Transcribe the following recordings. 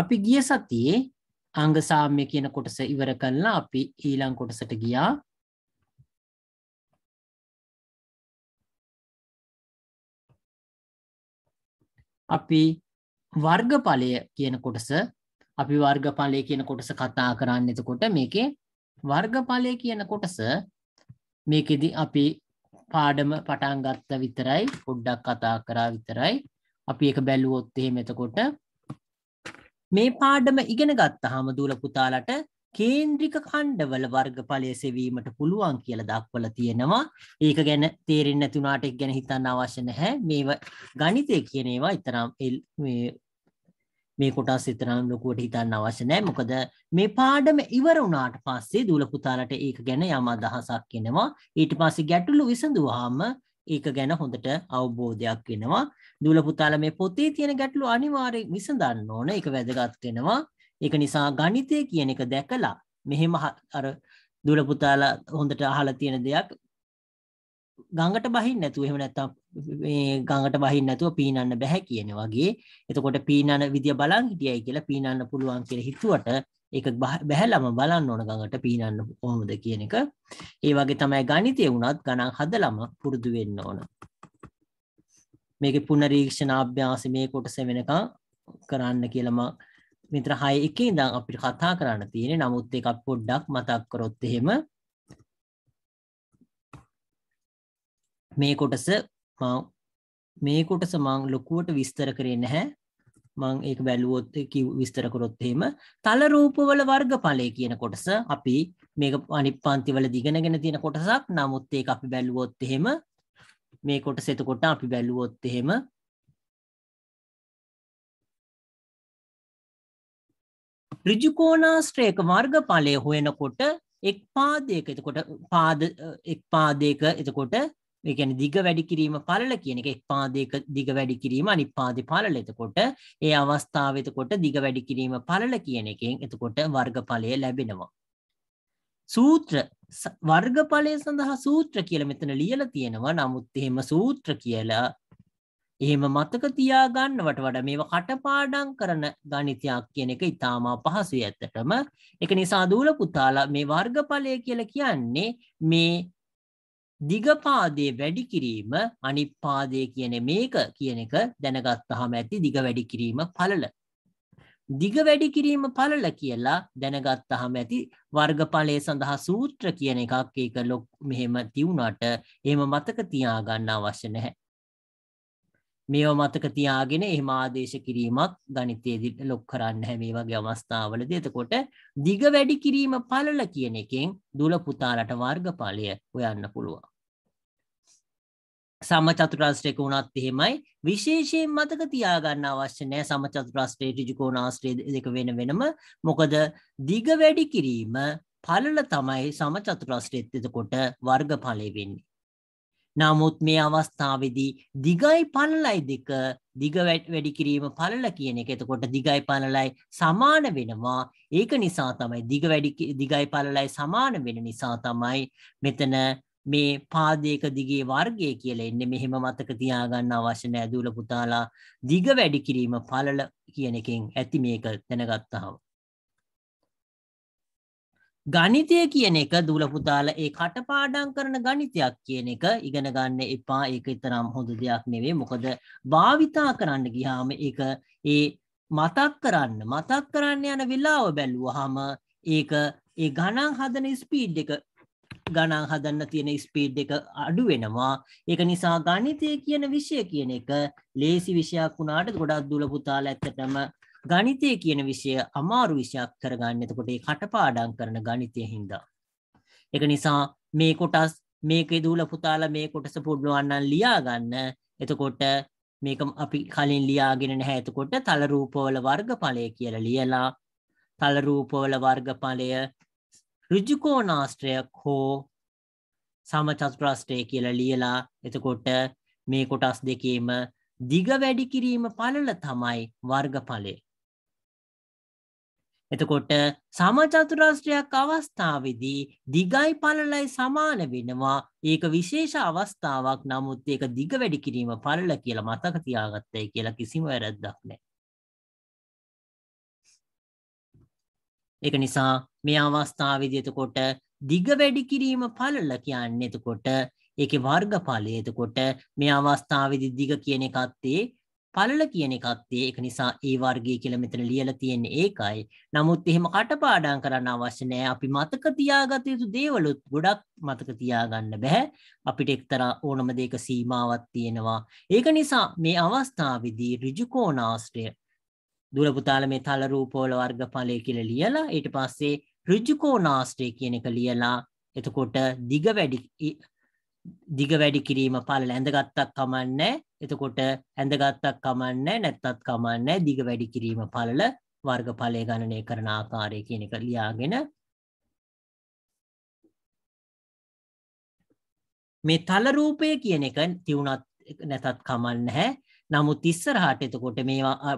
අපි ගිය සතියේ අංගසාමය කියන කොටස ඉවර කල්ලා අපි ඊළං කොටසට ගියා අපි වර්ගඵලය කියන කොටස අපි වර්ගඵලය කියන කොටස කතා කරන්න එතකොට මේකේ වර්ගඵලය කියන කොටස මේකෙදි අපි පාඩම පටන් ගත්ත විතරයි පොඩ්ඩක් කතා කරා විතරයි අපි එක බැලුවොත් එහෙම එතකොට මේ පාඩම ඉගෙන ගත්ත හාමුදුල පුතාලට කේන්ද්‍රික කණ්ඩවල වර්ග පලය සෙවීමට පුළුවන් කියල දක්වල තියෙනවා ඒක ගැන තේරෙන් නැතුනාට එක් ගැන හිතන්න අවශ්‍යන හැ මේ ගනිතය කියනේවා ඉතරම් එල් මේ කොටස් ඉතරම් ලොකුවට හිතන්න අවශ්‍යනෑ මොකද මේ පාඩම ඉවර වුණාට පස්සේ දූල පුතාලට ඒක ගැන යම අදහසක් කෙනවා ඊට පස්සේ ගැටලු විසඳවාම ඒක ගැන හොඳට අවබෝධයක් වෙනවා. දූල පුතාලා මේ පොතේ තියෙන ගැටලු අනිවාර්යෙන් විසඳන්න ඕන. ඒක වැදගත් වෙනවා. ඒක නිසා ගණිතය කියන එක දැකලා මෙහෙම අර දූල පුතාලා හොඳට අහලා තියෙන දෙයක් ගඟට බහින්න නැතුව එහෙම නැත්තම් මේ ගඟට බහින්න නැතුව පීනන්න බෑ කියන වගේ. එතකොට පීනන විදිය බලන් හිටියයි කියලා පීනන්න පුළුවන් කියලා හිතුවට ඒක බැහැලම බලන්න ඕන ගඟට පීනන්න කොහොමද කියන එක ඒ වගේ තමයි ගණිතය වුණත් ගණන් හදලම පුරුදු වෙන්න ඕන මේක පුනරීක්ෂණ අභ්‍යාස මේ කොටස වෙනකම් කරන්න කියලාම විතර 6 එකේ ඉඳන් අපිට කතා කරන්න තියෙන්නේ නමුත් ඒක පොඩ්ඩක් මතක් කරොත් එහෙම මේ කොටස මම මේ කොටස මම ලොකුවට විස්තර කරේ නැහැ මං ඒක බැලුවොත් කිව් විස්තර කරොත් එහෙම තල රූපවල වර්ගඵලය කියන කොටස අපි මේක අනිත් පන්තිවල දිගනගෙන තියෙන කොටසක් නමුත් ඒක අපි බැලුවොත් එහෙම මේ කොටස එතකොට අපි බැලුවොත් එහෙම ඍජුකෝණාශ්‍රයක වර්ගඵලය හොයනකොට එක් පාදයක එතකොට පාද එක් පාදයක එතකොට ඒ කියන්නේ දිග වැඩි කිරීම පළල කියන එක එක් පාදයක දිග වැඩි කිරීම අනිත් පාදේ පළල. එතකොට ඒ අවස්ථාව එතකොට දිග වැඩි කිරීම පළල කියන එකෙන් එතකොට වර්ගඵලය ලැබෙනවා. සූත්‍ර වර්ගඵලය සඳහා සූත්‍ර කියලා මෙතන ලියලා තියෙනවා. නමුත් එහෙම සූත්‍ර කියලා එහෙම මතක තියාගන්නවට වඩා මේව කටපාඩම් කරන ගණිතයක් කියන එක ඉතාම අපහසුයි ඇත්තටම. ඒක නිසා දූල පුතාලා මේ වර්ගඵලය කියලා කියන්නේ මේ දිගපාදයේ වැඩි කිරීම අනිත් පාදයේ කියන මේක කියන එක දැනගත්තාම ඇති දිග වැඩි කිරීම පළල. දිග වැඩි කිරීම පළල කියලා දැනගත්තාම ඇති වර්ගඵලයේ සඳහා සූත්‍ර කියන එකක් ඒක ලොක් මෙහෙම තියුණාට එහෙම මතක තියාගන්න අවශ්‍ය නැහැ. මේව මතක තියාගෙන එහම ආදේශ කිරීමක් ගනිතයේදි ලොක් කරන්න හැමේ වගේ අවස්ථාවලද එතකොට දිග වැඩි කිරීම පලල කියන එකෙන් දුල පුතාලට වර්ගඵලය ඔයන්න පුළුවන්. සමචතුරාස්ට්‍රයක වුණත් එහෙමයි විශේෂයෙන් මතක තියාගන්න අවශ්‍ය නෑ සමචතුරාස්ට්‍රේ ටිජිකෝනාස්ට්‍රේ දෙක වෙන වෙනම මොකද දිග වැඩි කිරීම පලල තමයි සමචතුරාස්ට්‍රේත් එතකොට වර්ගඵලය වෙන්නේ. නමුත් මේ අවස්ථාවේදී දිගයි පළලයි දෙක දිග වැඩි කිරීම පළල කියන එක එතකොට දිගයි පළලයි සමාන වෙනවා ඒක නිසා තමයි දිග වැඩි දිගයි පළලයි සමාන වෙන නිසා තමයි මෙතන මේ පාදයක දිගේ වර්ගය කියලා එන්නේ මෙහෙම මතක තියාගන්න අවශ්‍ය නැහැ දුවල පුතාලා දිග වැඩි කිරීම පළල කියන එකෙන් ඇති මේක දැනගත්තාම ගණිතය කියන එක දූල පුතාල ඒ කටපාඩම් කරන ගණිතයක් කියන එක ඉගෙන ගන්න එපා ඒක එතරම් හොඳ දෙයක් නෙවෙයි මොකද භාවිතා කරන්න ගියාම ඒක ඒ මතක් කරන්න මතක් කරන්න යන වෙලාව බැලුවාම ඒක ඒ ගණන් හදන ස්පීඩ් එක ගණන් හදන්න තියෙන ස්පීඩ් එක අඩු වෙනවා ඒක නිසා ගණිතය කියන විෂය කියන එක ලේසි විෂයක් වුණාට ගොඩක් දුල පුතාල ඇත්තටම ගණිතය කියන විෂය අමාරු විෂයක් කරගන්න එතකොට ඒ කටපාඩම් කරන ගණිතය හින්දා. ඒක නිසා මේ කොටස් මේකේ දූල පුතාලා මේ කොටස පුඩුවන් නම් ලියා ගන්න. එතකොට මේක අපි කලින් ලියාගෙන නැහැ. එතකොට තල රූපවල වර්ගඵලය කියලා ලියලා තල රූපවල වර්ගඵලය ඍජු කෝණාශ්‍රයක් හෝ සමචතුරාශ්‍රය කියලා ලියලා එතකොට මේ කොටස් දෙකේම දිග වැඩි කිරීම පළල තමයි වර්ගඵලය. එතකොට සමචතුරාශ්‍රයක් අවස්ථාවදී දිගයි පලලයි සමාන වෙනවා ඒක විශේෂ අවස්ථාවක් නමුත් ඒක දිග වැඩි කිරීම පලල කියලා මතක තියාගත්තයි කියලා කිසිම වැරද්දක් නෑ. එක නිසා මේ අවස්ථාවදී එතකොට දිග වැඩි කිරීම පලල කියන්නේ එතකොට ඒකේ වර්ගඵලය එතකොට මේ අවස්ථාවේදී දිග කියන එකත් ඒ පළල කියන එකත්තේ එක නිසා ඒ වර්ගය කියලා මෙතන ලියලා තියෙන්නේ ඒකයි. නමුත් එහෙම කටපාඩම් කරන්න අවශ්‍ය නැහැ. අපි මතක තියාගත යුතු දේවලුත් ගොඩක් මතක තියාගන්න බෑ. අපිට එක්තරා ඕනම දෙයක සීමාවක් තියෙනවා. ඒක නිසා මේ අවස්ථාවේදී ඍජු කෝණාශ්‍රය දුර පුතාල මේ තල රූපවල වර්ගඵලය කියලා ලියලා ඊට පස්සේ ඍජු කෝණාශ්‍රය කියන එක ලියලා එතකොට දිග වැඩි දිග වැඩි කිරීම පළල ඇඳගත්තක් කමන්නේ එතකොට ඇඳගත්තක් කමන්න නැත්තත් කමන්න දිග වැඩි කිරීම පලල වර්ග පලය ගණනය කරන ආකාරය කියන එක ලියාගෙන මේ තලරූපය කියන එක තිවුණත් නැතත් කමන්න හැ නමුත් ඉස්සරහට එතකොට මේවා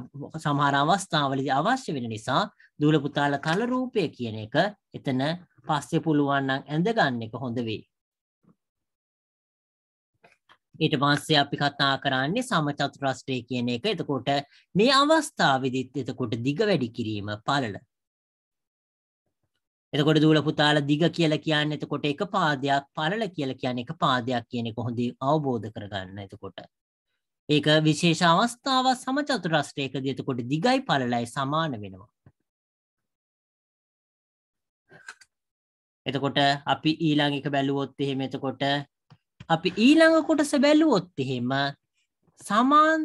සමහර අවස්ථාවලදි අවශ්‍ය වෙන නිසා දූලපුතාල තලරූපය කියන එක එතන පස්සෙ පුළුවන්නම් ඇඳගන්න එක හොඳ වෙයි ඊට පස්සේ අපි කතා කරන්නේ සමචතුරස්ට්‍රය කියන එක එතකොට මේ අවස්ථාවදිත් එතකොට දිග වැඩි කිරීම පලල එතකොට දූල පුතාල දිග කියල කියන්න එතකොට එක පාදයක් පලල කියල කියන්න එක පාදයක් කියන එක හොඳ අවබෝධ කරගන්න එතකොට ඒක විශේෂ අවස්ථාව සමචතුරස්ට්‍රයක දතකොට දිගයි පලලයි සමාන වෙනවා එතකොට අපි ඊළඟක බැලුවොත් එහෙම එතකොට අපි ඊළඟ කොටස බැලුවොත් එහෙම සමාන්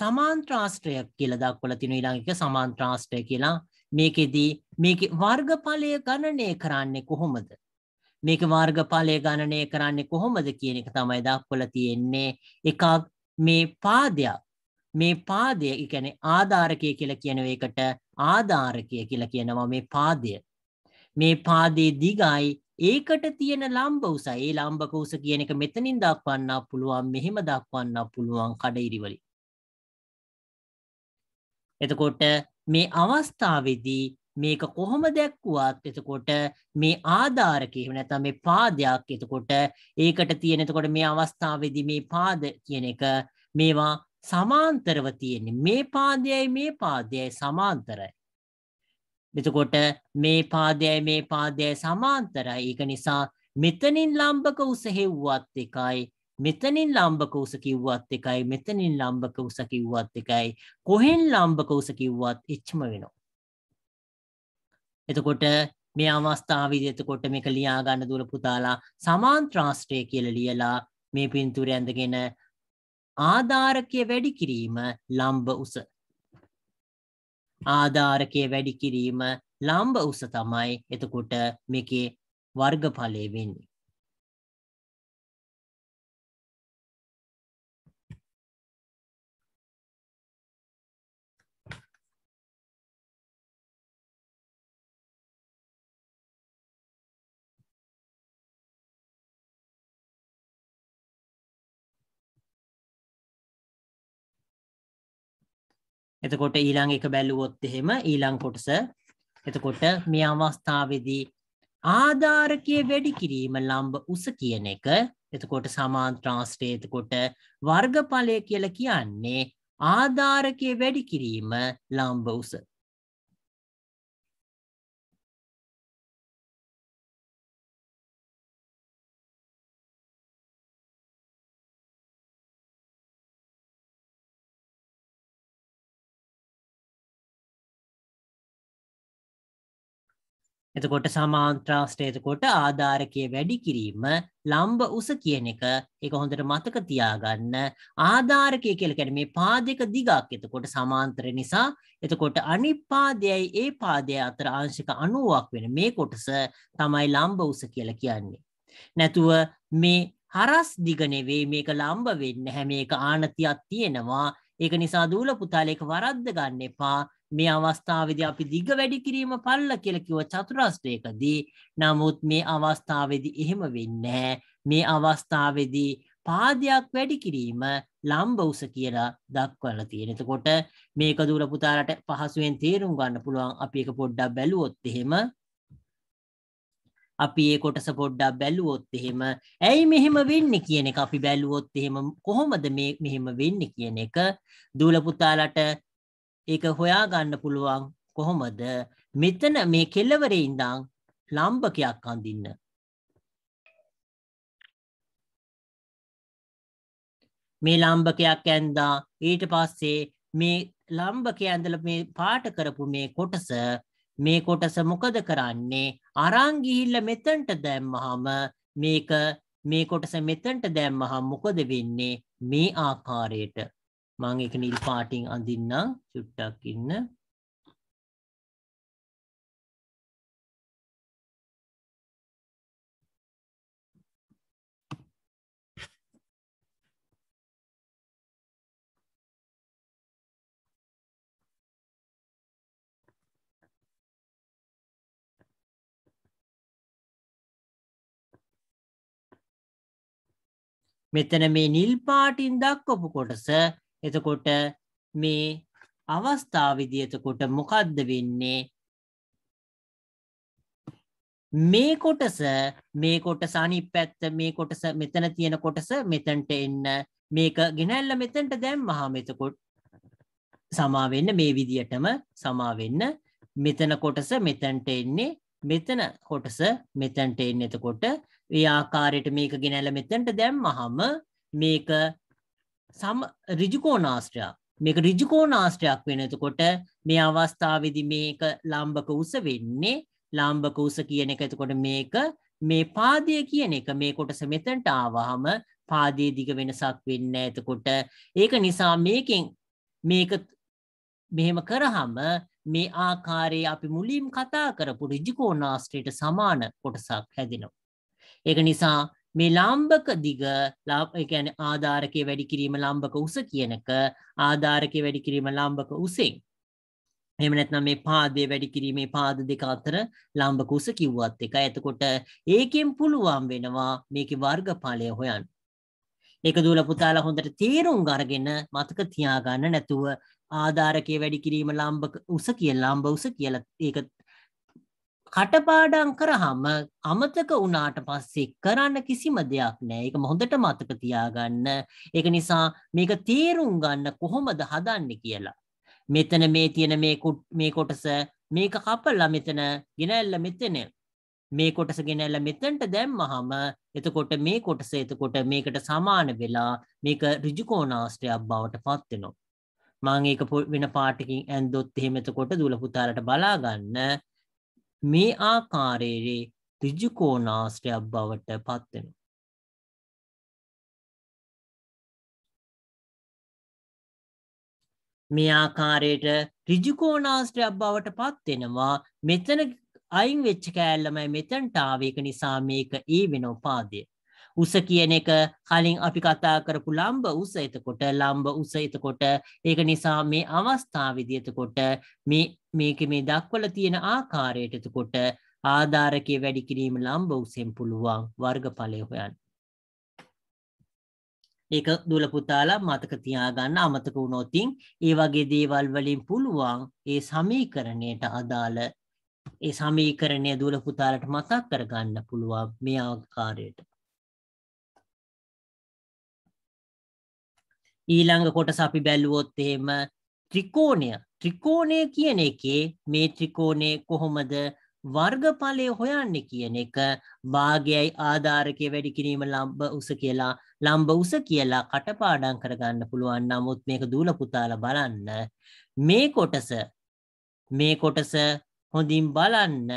සමාන්ත්‍රාස්ට්‍රයක් කියල දක්වල තින ඊළඟක සමාන්ත්‍රාස්ට්‍රය කියලා මේකෙදී මේක වර්ගඵලය ගණනය කරන්නේ කොහොමද මේක වර්ගඵලය ගණනය කරන්නේ කොහොමද කියන එක තමයි දක්වල තියෙන්නේ එකක් මේ පාදයක් මේ පාදය එකැන ආධාරකය කියලා කියනව එකට ආධාරකය කියලා කියනවා මේ පාදය මේ පාදේ දිගයි ඒකට තියෙන ලාම්බ උස ඒ ලාම්බක උස කියන එක මෙතනින් දක්වන්න පුළුවන් මෙහෙම දක්වන්න පුළුවන් කඩඉරිවලි එතකොට මේ අවස්ථාවේදී මේක කොහොම දැක්වුවත් එතකොට මේ ආධාරකය නැතම් මේ පාදයක් එතකොට ඒකට තියෙන එතකොට මේ අවස්ථාවේදී මේ පාද කියන එක මේවා සමාන්තරව තියෙන්නේ මේ පාදයයි මේ පාදයයි සමාන්තරයි එතකොට මේ පාදයයි මේ පාදයයි සමාන්තරයි. ඒක නිසා මෙතනින් ලම්බක උස හෙව්වත් එකයි මෙතනින් ලම්බක උස කිව්වත් එකයි මෙතනින් ලම්බක උස කිව්වත් එකයි කොහෙන් ලම්බක උස කිව්වත් එච්චම වෙනවා. එතකොට මේ අවස්ථාවේදී එතකොට මේක ලියා ගන්න දුර පුතාලා සමාන්ත්‍රාස්ත්‍රය කියලා ලියලා මේ පින්තූරය ඇඳගෙන ආධාරකය වැඩි කිරීම ලම්බ උස ආධාරකය වැඩි කිරීම ලම්භ උස තමයි එතකොට මේකේ වර්ගඵලය වෙන්නේ. එතකොට ඊළඟ එක බැලුවොත් එහෙම ඊළං කොටස එතකොට මේ අවස්ථාවේදී ආධාරකය වැඩි කිරීම ලම්බ උස කියන එක එතකොට සමාන්ත්‍රාශ්ට්‍රය එතකොට වර්ගඵලය කියල කියන්නේ ආධාරකය වැඩි කිරීම ලම්බ උස එතකොට සමාන්ත්‍රාශ්ට එතකොට ආධාරකය වැඩි කිරීම ලම්බ උස කියන එක එක හොඳට මතක තියාගන්න ආධාරකය කියලකැන මේ පාදක දිගක් එතකොට සමාන්තර නිසා එතකොට අනිපාදයයි ඒ පාදය අතර ආංශික අනුවක් වෙන මේ කොටස තමයි ලම්බ උස කියල කියන්නේ. නැතුව මේ හරස් දිගනෙවේ මේක ලම්බ වෙන්න හැම එක ආනතියක් තියෙනවා ඒක නිසා දූල පුතාලෙක වරද්ද ගන්න එපා මේ අවස්ථාවේදී අපි දිග වැඩි කිරීම පල්ල කියලා කිව්ව චතුරාස්‍රයකදී නමුත් මේ අවස්ථාවේදී එහෙම වෙන්නේ මේ අවස්ථාවේදී පාදයක් වැඩි කිරීම ලම්බ උස කියලා දක්වලා තියෙන. එතකොට මේක දුර පුතාලට පහසුවෙන් තේරුම් ගන්න පුළුවන් අපි එක පොඩ්ඩක් බැලුවොත් එහෙම අපි ඒ කොටස පොඩ්ඩක් බැලුවොත් එහෙම ඇයි මෙහෙම වෙන්න කියන එක අපි බැලුවොත් එහෙම කොහොමද මේ මෙහෙම වෙන්න කියන එක දූලපුතාලට ඒක හොයාගන්න පුළුවන් කොහොමද මෙතන මේ කෙල්ලවරේ ඉඳන් ලම්භකයක් අඳින්න. මේ ලම්භකයක් ඇන්දා ඊට පස්සේ මේ ලම්භකය ඇඳල මේ පාට කරපු මේ කොටස මේ කොටස මොකද කරන්නේ අරංගිහිල්ල මෙතන්ට දැම්මහම මේක මේ කොටස මෙතන්ට දැම්මහම් මොකද වෙන්නේ මේ ආකාරයට මම ඒක නිල් පාටින් අඳින්නම් චුට්ටක් ඉන්න මෙතන මේ නිල් පාටින් දක්වපු කොටස එතකොට මේ අවස්ථාවිදි එතකොට මොකක්ද වෙන්නේ මේ කොටස මේ කොටස අනි පැත්ත මේ කොටස මෙතන තියෙන කොටස මෙතැන්ට එන්න මේක ගෙනැල්ල මෙතැන්ට දැම් මහාමතකොට සමාවෙන්න මේ විදියටම සමාවෙන්න මෙතන කොටස මෙතැන්ට එන්නේ මෙතන කොටස මෙතැන්ට එන්න එතකොට ඒ ආකාරයට මේක ගෙනැල මෙතැන්ට දැම් මහම මේක සම රිජිකෝනාස්ට්‍රයක් මේක රිජිකෝනාස්ට්‍රයක් වෙනතකොට මේ අවස්ථාවදි මේක ලම්බක උස වෙන්නේ ලාම්භක උස කියන එක එතකොට මේක මේ පාදය කියන එක මේ කොටස මෙතැන්ට ආවහම පාදේ දිග වෙනසක් වෙන්න ඇතකොට ඒක නිසා මේකෙන් මේක මෙහෙම කරහම මේ ආකාරයේ අපි මුලින් කතා කරපු රිජිකෝනාස්ට්‍රයට සමාන කොටසක් හැදිනවා. ඒක නිසා මේ ලාම්භක දිග ලාැන ආධාරකය වැඩි කිරීම ලාම්භක උස කියනක ආධාරකය වැඩි කිරීම ලාම්භක උසෙන්. එමනැත්නම් මේ පාදය වැඩි කිරීමේ පාද දෙක අතර ලාම්භක උස කිව්වත් එක ඇතකොට ඒකෙන් පුළුවන් වෙනවා මේක වර්ගඵලය හොයන්. එක දුල පුතාලා හොඳට තේරුම් ගරගෙන මතක තියාගන්න නැතුව ආධාරකය වැඩි කිරීම ලාම්භක උස කිය ලාම්භ උස කියල ඒක කටපාඩම් කරහම අමතක වුණාට පස්සේ කරන්න කිසිම දෙයක් නෑ. ඒක හොඳට මතක තියාගන්න. ඒක නිසා මේක තේරුම් ගන්න කොහොමද හදන්නේ කියලා. මෙතන මේ තියෙන මේ මේ කොටස මේක කපලා මෙතන ගෙනල්ලා මෙතන මේ කොටස ගෙනල්ලා මෙතනට දැම්මහම එතකොට මේ කොටස එතකොට මේකට සමාන වෙලා මේක ඍජු කෝණාශ්‍රයක් බවට පත් වෙනවා. මම ඒක වෙන පාටකින් ඇන්දොත් එහෙම එතකොට දුල පුතාලට බලා ගන්න මේ ආකාරයේ ඍජුකෝණාශ්‍රයක් බවට පත්වෙනවා. මේ ආකාරයට ඍජුකෝණාශ්‍රයක් බවට පත්වෙනවා මෙතන අයින් වෙච්ච කෑල්ලමයි මෙතැන්ට ආවේක නිසා මේක ඒ වෙනෝපාදය. උස කියන එක කලින් අපි කතා කරපු ලම්බ උස එතකොට ලම්බ උස එතකොට ඒක නිසා මේ අවස්ථාවේදී එතකොට මේ මේක මේ දක්වලා තියෙන ආකාරයට එතකොට ආධාරකයේ වැඩි කිරීම ලම්බ උසෙන් පුළුවන් වර්ගඵලය හොයන්න. ඒක දුල පුතාලා මතක තියාගන්න අමතක වුණොතින් ඒ වගේ දේවල් වලින් පුළුවන් ඒ සමීකරණයට අදාළ ඒ සමීකරණය දුල පුතාලට මතක් කරගන්න පුළුවන් මේ ආකාරයට ඊළඟ කොටස අපි බැලුවොත් එහෙම ත්‍රිකෝණය ත්‍රිකෝණය කියන එකේ මේ ත්‍රිකෝණය කොහොමද වර්ගඵලය හොයන්න කියන එක භාගයයි ආධාරකය වැඩි කිරීම ලම්බ උස කියලා ලම්බ උස කියලා කටපාඩම් කරගන්න පුළුවන් නමුත් මේක දූල පුතාලා බලන්න මේ කොටස මේ කොටස හොඳින් බලන්න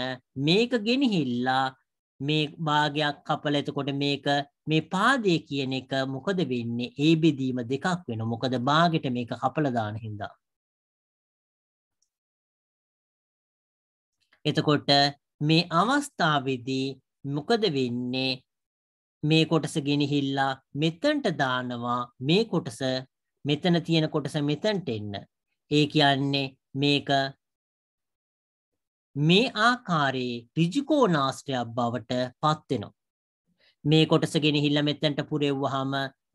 මේක ගෙනහිල්ලා මේ භාගයක් කපල එතකොට මේක මේ පාදය කියන එක මොකද වෙන්නේ ඒ බෙදීම දෙකක් වෙන මොකද බාගෙට මේක කපලා දාන හින්දා එතකොට මේ අවස්ථාවේදී මොකද වෙන්නේ මේ කොටස ගෙනහිල්ලා මෙතනට දානවා මේ කොටස මෙතන තියෙන කොටස මෙතනට එන්න ඒ කියන්නේ මේක මේ ආකාරයේ ඍජුකෝණාශ්‍රයක් බවට පත්වෙනවා මේ කොටස ගෙනහිල්ල මෙතැන්ට පුරෙව්වහම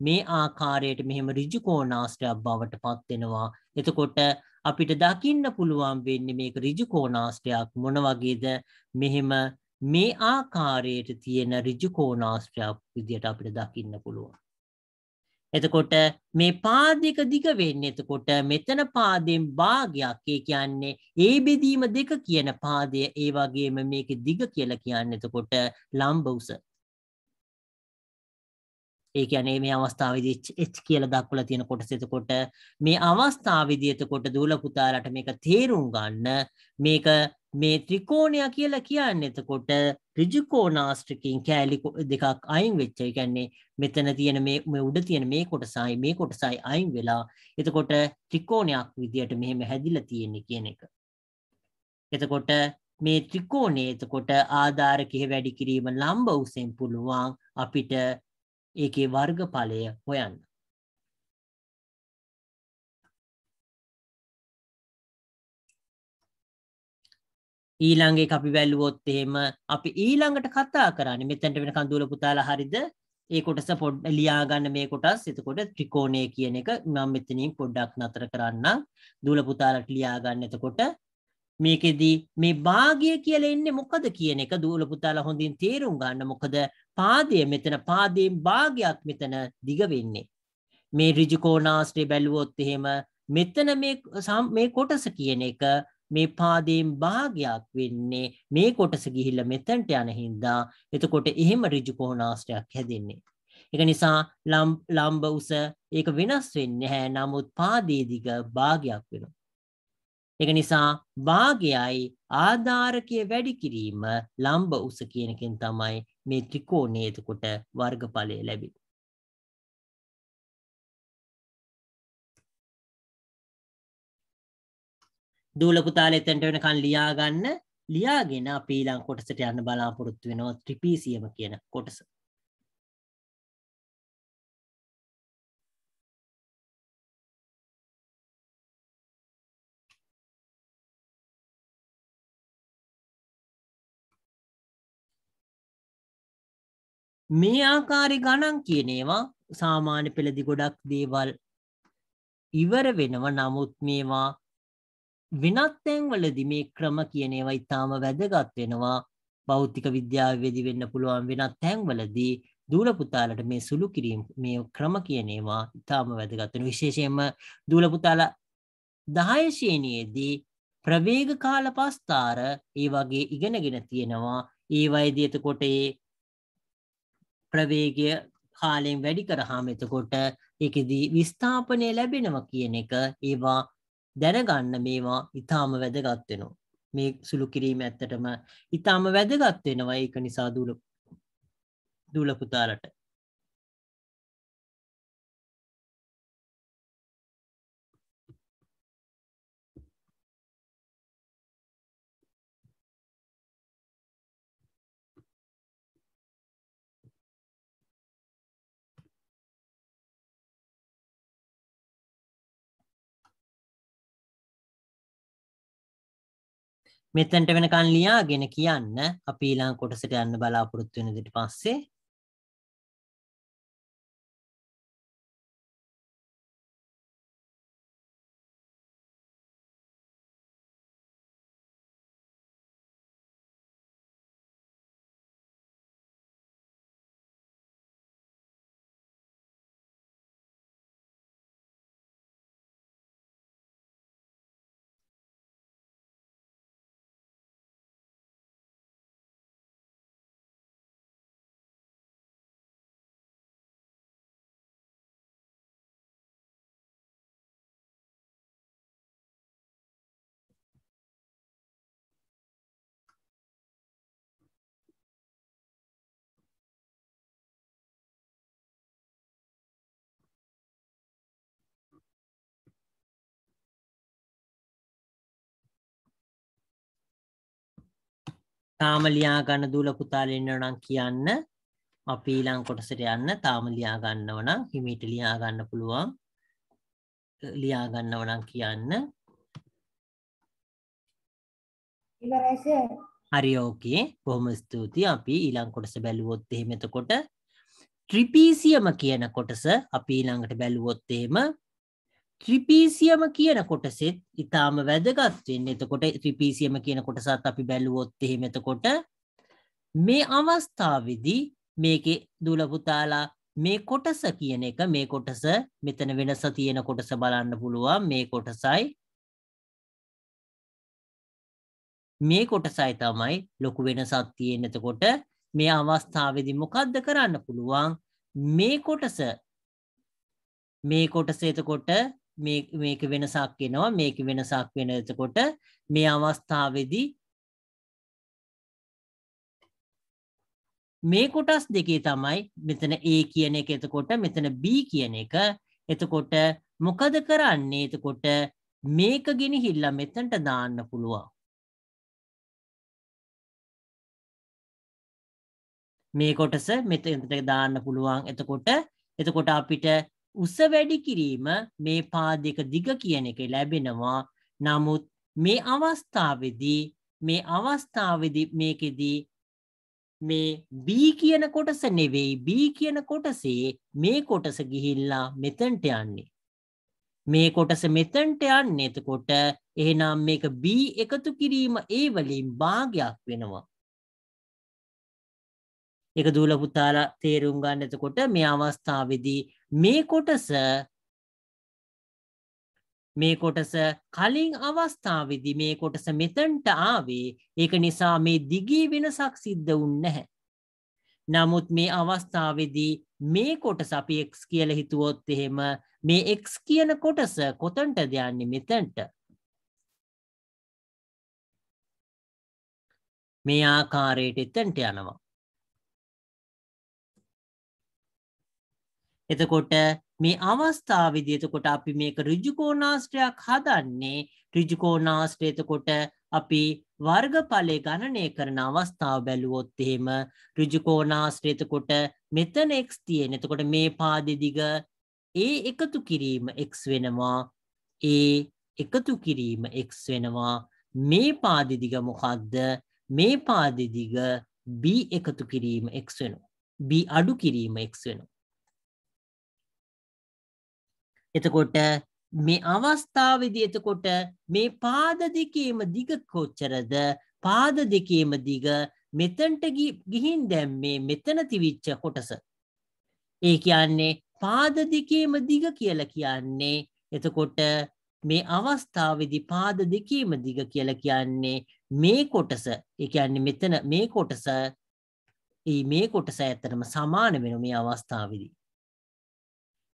මේ ආකාරයට මෙහෙම රිජුකෝනාස්ටයක් බවට පත්වෙනවා. එතකොට අපිට දකින්න පුළුවන් වෙන්න මේක රිජුකෝනාස්ටයක් මොනවගේද මෙහෙම මේ ආකාරයට තියෙන රිජුකෝනාස්ට්‍රයක් විදියට අපිට දකින්න පුළුවන්. එතකොට මේ පාදක දිග වෙන්න එතකොට මෙතන පාදෙන් භාගයක් ඒ කියන්නේ ඒ බෙදීම දෙක කියන පාදය ඒ වගේම මේක දිග කියලා කියන්න එතකොට ලම්බ උස ඒ කියන්නේ මේ අවස්ථාවේදී H කියලා දක්වලා තියෙන කොටස එතකොට මේ අවස්ථාවේදී එතකොට දූල පුතාලට මේක තේරුම් ගන්න මේක මේ ත්‍රිකෝණය කියලා කියන්නේ එතකොට ඍජු කෝණාස්ත්‍රිකයෙන් කෑලි දෙකක් අයින් වෙච්ච. ඒ කියන්නේ මෙතන තියෙන මේ මේ උඩ තියෙන මේ කොටසයි මේ කොටසයි අයින් වෙලා එතකොට ත්‍රිකෝණයක් විදියට මෙහෙම හැදිලා තියෙන්නේ කියන එක. එතකොට මේ ත්‍රිකෝණය එතකොට ආධාර කිහ වැඩි කිරීම ලම්බ උසෙන් පුළුවන් අපිට ඒකේ වර්ගඵලය හොයන්න. ඊළඟ එක අපි වැල්ලුවොත් එහෙම අපි ඊළඟට කතා කරන්නේ මෙතෙන්ට වෙනකන් දුවල පුතාලා හරිද? ඒ කොටස පොඩ් ලියා ගන්න මේ කොටස්. එතකොට ත්‍රිකෝණය කියන එක මම මෙතනින් පොඩ්ඩක් නතර කරන්න. දුවල පුතාලාට ලියා ගන්න එතකොට මේකෙදී මේ භාගය කියලා එන්නේ මොකද කියන එක දූල පුතාලා හොඳින් තේරුම් ගන්න මොකද පාදය මෙතන පාදයෙන් භාගයක් මෙතන දිග වෙන්නේ මේ ඍජු කෝණාශ්‍රය බැලුවොත් එහෙම මෙතන මේ මේ කොටස කියන එක මේ පාදයෙන් භාගයක් වෙන්නේ මේ කොටස ගිහිල්ලා මෙතනට යන හින්දා එතකොට එහෙම ඍජු කෝණාශ්‍රයක් හැදෙන්නේ ඒක නිසා ලම්බ උස ඒක වෙනස් වෙන්නේ නැහැ නමුත් පාදයේ දිග භාගයක් වෙනවා ඒක නිසා භාගයයි ආධාරකය වැඩි කිරීම ලම්බ උස කියන එකෙන් තමයි මේ ත්‍රිකෝණයේ එතකොට වර්ගඵලය ලැබෙන්නේ. දූලකුතාලේ එතෙන්ට වෙනකන් ලියා ගන්න ලියාගෙන අපි ඊළඟ කොටසට යන්න බලාපොරොත්තු වෙනවා ත්‍රිපීසියම කියන කොටස. මේ ආකාරි ගණන් කියනේවා සාමාන්‍ය පෙළදි ගොඩක් දේවල් ඉවර වෙනව නමුත් මේවා වෙනත් තැන්වලදි මේ ක්‍රම කියනේවා ඉතාම වැදගත් වෙනවා බෞතික විද්‍යාවේදි වෙන්න පුළුවන් වෙනත් තැන්වලදී දූලපුතාලට මේ සුළු කිරීම මේ ක්‍රම කියනේවා ඉතාම වැදගත්වෙන විශේෂයෙන්ම දූලපුතාල දහයශේනයේදී ප්‍රවේග කාල පස්ථාර ඒ වගේ ඉගෙනගෙන තියෙනවා ඒවයිදයතකොට ඒ ප්‍රවේගය කාලයෙන් වැඩි කරහාම එතකොට එකදී විස්ථාපනය ලැබෙනව කියන එක ඒවා දැනගන්න මේවා ඉතාම වැදගත්වෙනවා මේ සුළු කිරීම ඇත්තටම ඉතාම වැදගත්වෙනවා ඒක නිසා දූල දූලපුතාලට මෙතැන්ට වෙනකන් ලියාගෙන කියන්න අපි ඊළඟ කොටසට යන්න බලාපොරොත්තු වෙන දෙට පස්සේ තාම ලියා ගන්න දූල පුතාලා ඉන්නවනම් කියන්න අපි ඊළඟ කොටසට යන්න තාම ලියා ගන්නව නම් හිමීට ලියා ගන්න පුළුවන් ලියා ගන්නව නම් කියන්න ඉවරයි සර් හරි ඕකේ බොහොම ස්තුතියි අපි ඊළඟ කොටස බැලුවොත් එහෙම එතකොට ත්‍රිපීසියම කියන කොටස අපි ඊළඟට බැලුවොත් එහෙම ත්‍රිපීසියම කියන කොටසෙත් ඉතාම වැදගත්වෙන් එතකොට ත්‍රිපීසියම කියන කොටසත් අපි බැලුවොත් එහෙම එතකොට මේ අවස්ථාවදී මේකෙ දුලපුතාලා මේ කොටස කියන එක මේ කොටස මෙතන වෙනස තියෙන කොටස බලන්න පුළුවන් මේ කොටසයි මේ කොටසයි තමයි ලොකු වෙනසක් තියෙන එතකොට මේ අවස්ථාවේදී මොකද්ද කරන්න පුළුවන් මේ කොටස මේ කොටස එතකොට මේක වෙනසක් වෙනවා මේක වෙනසක් වෙන එතකොට මේ අවස්ථාවේදී මේ කොටස් දෙකේ තමයි මෙතන A කියන එක එතකොට මෙතන B කියන එක එතකොට මොකද කරන්නේ එතකොට මේක ගෙනහිල්ලා මෙතනට දාන්න පුළුවන් මේ කොටස මෙතනට දාන්න පුළුවන් එතකොට එතකොට අපිට උස වැඩි කිරීම මේ පාදක දිග කියන එක ලැබෙනවා නමුත් මේ අවස්ථාවදී මේ අවස්ථාවදි මේකෙදී මේ B කියන කොටස නෙවෙයි B කියන කොටසේ මේ කොටස ගිහිල්ලා මෙතන්ට යන්නේ. මේ කොටස මෙතන්ට යන්නේ එතකොට එහෙනම් මේක B එකතු කිරීම ඒ වලින් භාගයක් වෙනවා. එක දූල පුතාලා තේරුම් ගන්න එතකොට මේ අවස්ථාවේදී මේ කොටස මේ කොටස කලින් අවස්ථාවේදී මේ කොටස මෙතනට ආවේ ඒක නිසා මේ දිගී වෙනසක් සිද්ධ වුන්නේ නැහැ. නමුත් මේ අවස්ථාවේදී මේ කොටස අපි x කියලා හිතුවොත් එහෙම මේ x කියන කොටස කොතනටද යන්නේ මෙතනට. මේ ආකාරයට එතනට යනවා. එතකොට මේ අවස්ථාව විදිතකොට අපි මේක ඍජුකෝණාශ්‍රයක් හදන්නේ ඍජුකෝණාශ්‍රය එතකොට අපි වර්ගඵලය ගණනය කරන අවස්ථාව බැලුවොත් එහෙම ඍජුකෝණාශ්‍රය එතකොට මෙතන x තියෙන. එතකොට මේ පාදෙ දිග ඒ එකතු කිරීම x වෙනවා. ඒ එකතු කිරීම x වෙනවා. මේ පාදෙ දිග මොකද්ද? මේ පාදෙ දිග b එකතු කිරීම x වෙනවා. b අඩු කිරීම x වෙනවා. එතකොට මේ අවස්ථාවේදී එතකොට මේ පාද දෙකේම දිග කොච්චරද පාද දෙකේම දිග මෙතනට ගිහින් දැම්මේ මෙතන තිවිච්ච කොටස ඒ කියන්නේ පාද දෙකේම දිග කියලා කියන්නේ එතකොට මේ අවස්ථාවේදී පාද දෙකේම දිග කියලා කියන්නේ මේ කොටස ඒ කියන්නේ මෙතන මේ කොටස මේ කොටස ඇත්තටම සමාන වෙනවා මේ අවස්ථාවේදී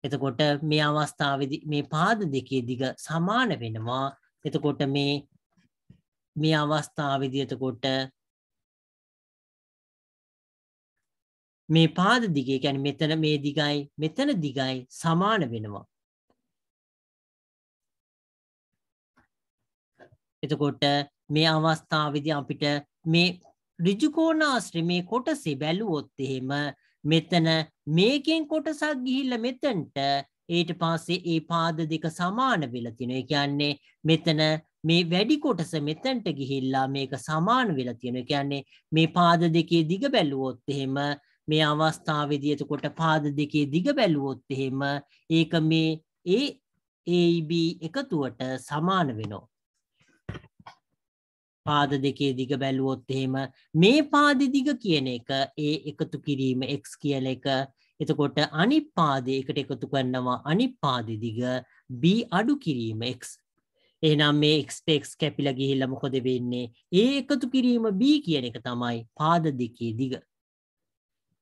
එතකොට මේ අවස්ථාවේදී මේ පාද දෙකේ දිග සමාන වෙනවා. එතකොට මේ මේ අවස්ථාවේදී එතකොට මේ පාද දිගේ කියන්නේ මෙතන මේ දිගයි මෙතන දිගයි සමාන වෙනවා. එතකොට මේ අවස්ථාවේදී අපිට මේ ඍජු කෝණාශ්‍රමයේ කොටසේ බැලුවොත් එහෙම මෙතන මේකෙන් කොටසක් ගිහිල්ලා මෙතෙන්ට ඊට පස්සේ ඒ පාද දෙක සමාන වෙලා තියෙනවා. ඒ කියන්නේ මෙතන මේ වැඩි කොටස මෙතෙන්ට ගිහිල්ලා මේක සමාන වෙලා තියෙනවා. ඒ කියන්නේ මේ පාද දෙකේ දිග බැලුවොත් එහෙම මේ අවස්ථාවේදී එතකොට පාද දෙකේ දිග බැලුවොත් එහෙම ඒක මේ ඒ AB එකතුවට සමාන වෙනවා. පාද දෙකේ දිග බැලුවොත් එහෙම මේ පාදෙ දිග කියන එක ඒ එකතු කිරීම x කියල එක එතකොට අනිත් පාදේ එකට එකතු කරනවා අනිත් පාදෙ දිග b අඩු කිරීම x එහෙනම් මේ x x කැපිලා ගිහිල්ලා මොකද වෙන්නේ ඒ එකතු කිරීම b කියන එක තමයි පාද දෙකේ දිග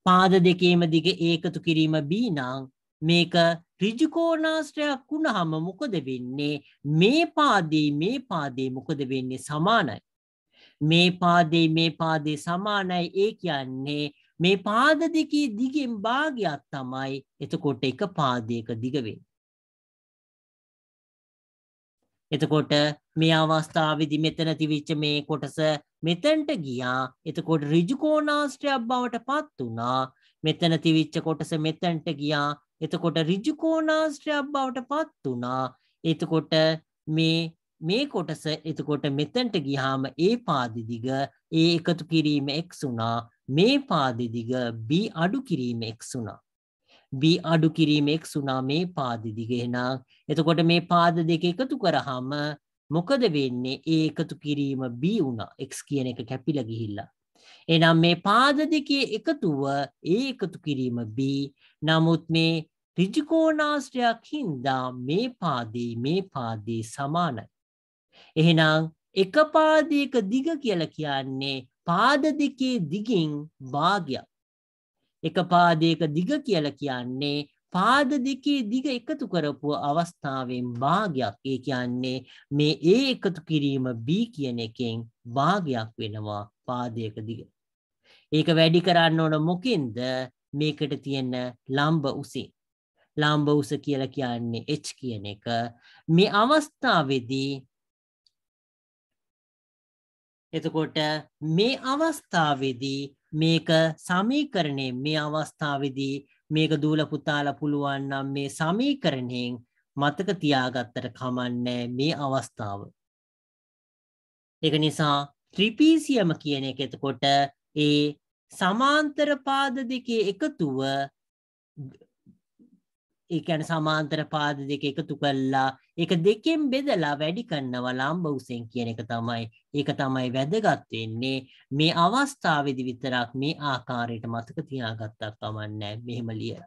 පාද දෙකේම දිග ඒකතු කිරීම b නම් මේක ඍජුකෝණාශ්‍රයක් වුණාම මොකද වෙන්නේ මේ පාදේ මේ පාදේ මොකද වෙන්නේ සමානයි මේ පාදේ මේ පාදේ සමානයි ඒ කියන්නේ මේ පාද දෙකේ දිගෙන් භාගයක් තමයි එතකොට එක පාදයක දිගවෙන්. එතකොට මේ අවස්ථාවදි මෙතන තිවිච්ච මේ කොටස මෙතැන්ට ගියා එතකොට රිජුකෝනාස්ට්‍රයක් බවට පත් වනා මෙතන තිවිච්ච කොටස මෙතැන්ට ගියා එතකොට රිජුකෝනාස්ට්‍රයක් බවට පත් වනා එතකොට මේ මේ කොටස එතකොට මෙතැන්ට ගිහාම ඒ පාදිදිග ඒ එකතු කිරීම එක්සුනා මේ පාදිදිග B අඩු කිරීම එක්සුනා. B අඩු කිරීම එක්සුනා මේ පාදිදිග එනම් එතකොට මේ පාද දෙක එකතු කරහම මොකද වෙන්නේ ඒ එකතු කිරීම B වුණා x කියන එක කැපිලා ගිහිල්ලා. එනම් මේ පාද දෙකේ එකතුව ඒ එකතු කිරීම B නමුත් මේ ඍජුකෝණාශ්‍රයක් හින්දා මේ පාදේ මේ පාදේ සමානයි. එහෙනම් එක පාදයක දිග කියලා කියන්නේ පාද දෙකේ දිගින් භාගයක්. එක පාදයක දිග කියලා කියන්නේ පාද දෙකේ දිග එකතු කරපු අවස්ථාවෙන් භාගයක්. ඒ කියන්නේ මේ A එකතු කිරීම B කියන එකෙන් භාගයක් වෙනවා පාදයක දිග. ඒක වැඩි කරන්න ඕන මොකෙන්ද? මේකට තියෙන ලම්බ උසින්. ලාම්බවස කියලා කියන්නේ H කියන එක මේ අවස්ථාවේදී එතකොට මේ අවස්ථාවේදී මේක සමීකරණය මේ අවස්ථාවේදී මේක දූල පුතාලා පුළුවන් නම් මේ සමීකරණයෙන් මතක තියාගත්තට කමන්නේ මේ අවස්ථාව. ඒක නිසා ත්‍රිපීසියම කියන එක එතකොට ඒ සමාන්තර පාද දෙකේ එකතුව ඒකැන සමාන්තර පාද දෙක එකතු කල්ලා එක දෙකෙන් බෙදලා වැඩි කන්නවා ලාම්බවසෙන් කියන එක තමයි ඒක තමයි වැදගත්වෙන්නේ මේ අවස්ථාවදි විතරක් මේ ආකාරයට මතක තියාගත්තක් තමන්න මෙහෙම ලියර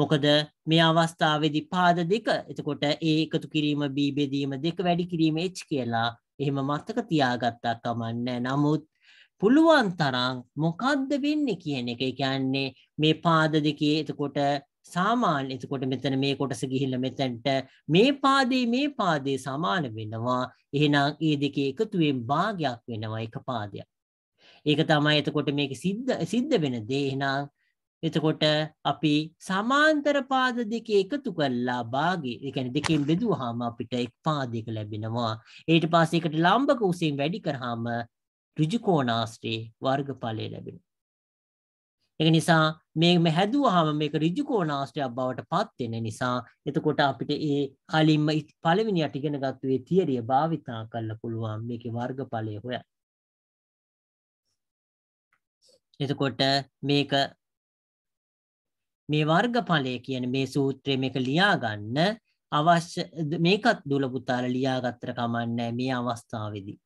මොකද මේ අවස්ථාවදි පාද දෙක එතකොට ඒ එකතු කිරීම බීබෙදීම දෙක වැඩි කිරීම එච් කියලා එහෙම මත්තක තියාගත්තක් තමන්න නමුත් පුළුවන් තරම් මොකක්ද වෙන්න කියන එක කියන්නේ මේ පාද දෙකේ එතකොට සාමාන්‍ය එතකොට මෙතන මේ කොටස ගිහිල්ල මෙතැන්ට මේ පාදේ මේ පාදේ සමාන වෙනවා එහෙනම් ඒ දෙකේ එකතුවෙන් භාගයක් වෙනවා එක පාදයක්. ඒක තමයි එතකොට මේක සිද්ධ සිද්ධ වෙන දේ එහෙනම් එතකොට අපි සමාන්තර පාද දෙකේ එකතු කරලා භාගය ඒ කියන්නේ දෙකෙන් බෙදුවාම අපිට එක් පාදයක ලැබෙනවා. ඊට පස්සේ ඒකට ලම්බක උසෙන් වැඩි කරාම ඍජු කෝණාශ්‍රේ වර්ගඵලය ලැබෙනවා. ඒ නිසා මේම හැදුවහම මේක ඍජු කෝණාශ්‍රයක් බවට පත් වෙන නිසා එතකොට අපිට ඒ කලින්ම පළවෙනියට ඉගෙනගත්තු ඒ තියරිය භාවිතා කරන්න පුළුවන් මේකේ වර්ගඵලය හොයන්න. එතකොට මේක මේ වර්ගඵලය කියන මේ සූත්‍රය මේක ලියාගන්න අවශ්‍ය මේකත් දුලපුතාල ලියාගත්තර කමන්නේ මේ අවස්ථාවේදී